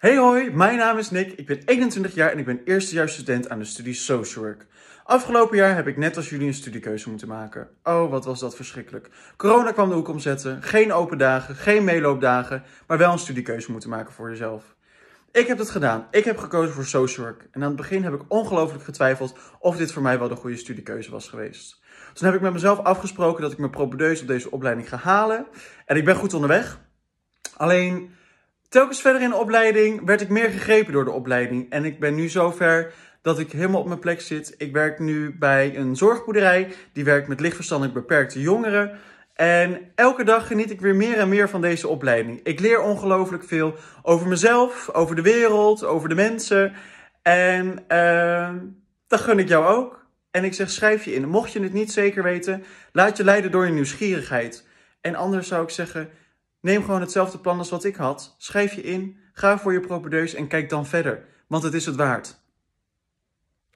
Hey hoi, mijn naam is Nick, ik ben 21 jaar en ik ben eerstejaarsstudent aan de studie Social Work. Afgelopen jaar heb ik net als jullie een studiekeuze moeten maken. Oh, wat was dat verschrikkelijk. Corona kwam de hoek omzetten, geen open dagen, geen meeloopdagen, maar wel een studiekeuze moeten maken voor jezelf. Ik heb dat gedaan. Ik heb gekozen voor social work. En aan het begin heb ik ongelooflijk getwijfeld of dit voor mij wel de goede studiekeuze was geweest. toen heb ik met mezelf afgesproken dat ik mijn propedeus op deze opleiding ga halen. En ik ben goed onderweg. Alleen Telkens verder in de opleiding werd ik meer gegrepen door de opleiding. En ik ben nu zover dat ik helemaal op mijn plek zit. Ik werk nu bij een zorgboerderij. Die werkt met lichtverstandelijk beperkte jongeren. En elke dag geniet ik weer meer en meer van deze opleiding. Ik leer ongelooflijk veel over mezelf, over de wereld, over de mensen. En ehm, dat gun ik jou ook. En ik zeg, schrijf je in. Mocht je het niet zeker weten, laat je leiden door je nieuwsgierigheid. En anders zou ik zeggen, Neem gewoon hetzelfde plan als wat ik had, schrijf je in, ga voor je propedeus en kijk dan verder, want het is het waard.